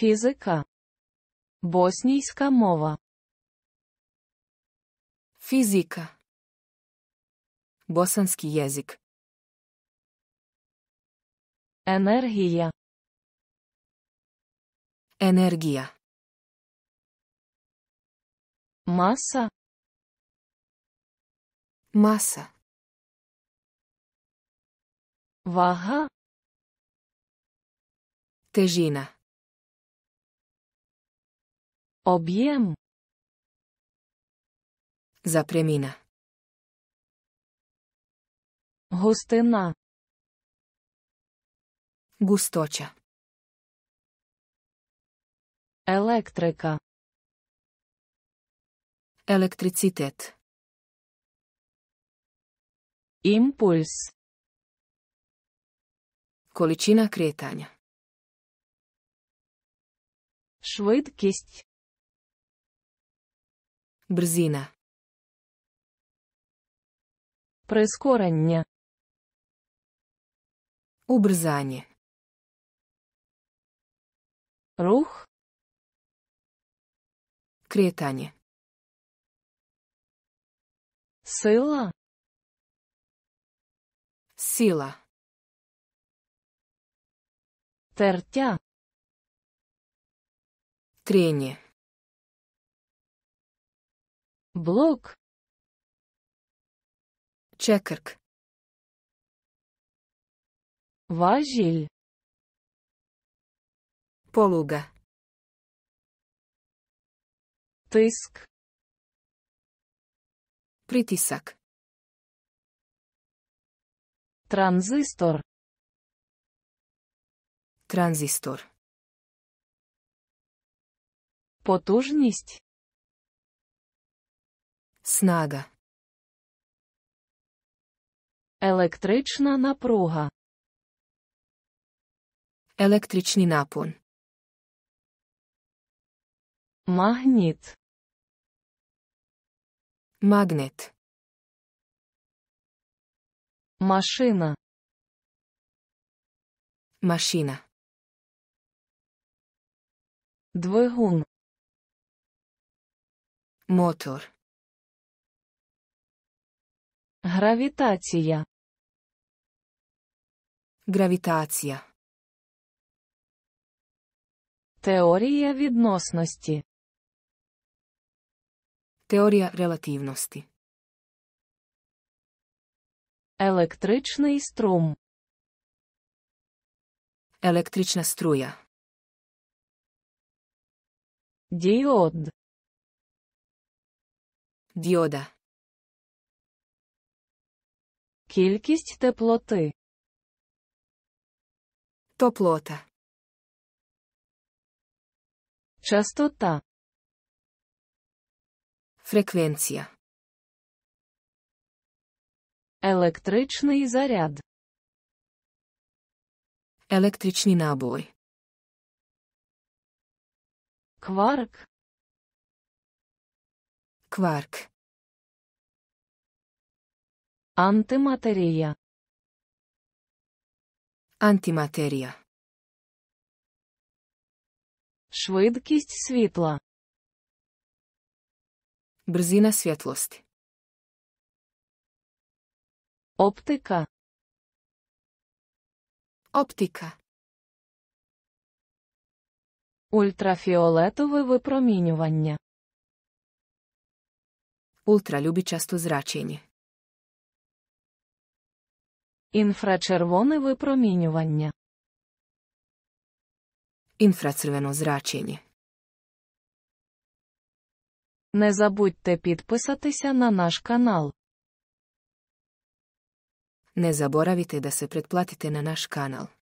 Фізика. Боснійська мова. Фізика. Босанський язик. Енергія. Енергія. Маса. Маса. Вага. Тежина. Об'єм Запряміна. Густина. Густоча. Електрика. Електрицитет. Імпульс. Количина кретання. Швидкість. Брзина. Прискорення. У Брзані. Рух. Кретані. Сила. Сила. Тертя. Трені. Блок. чекерк, Важиль. Полуга. Тиск. Притисак. Транзистор. Транзистор. Потужність. Снага. Електрична напруга. Електричний напон. Магніт. Магнет. Машина. Машина. Двигун. Мотор. Гравітація. Гравітація. Теорія відносності. Теорія релативності. Електричний струм. Електрична струя. Діод. Діода. Кількість теплоти. Топлота. Частота. Фреквенція. Електричний заряд. Електричний набой. Кварк. Кварк. Антиматерія. Антиматерія. Швидкість світла. Брзина світлості. Оптика. Оптика. Ультрафіолетове випромінювання. Ультралюбічасто зрачення. Інфрачервоне випромінювання. Інфрацервено зрачення. Не забудьте підписатися на наш канал. Не заборавіте да се предплатите на наш канал.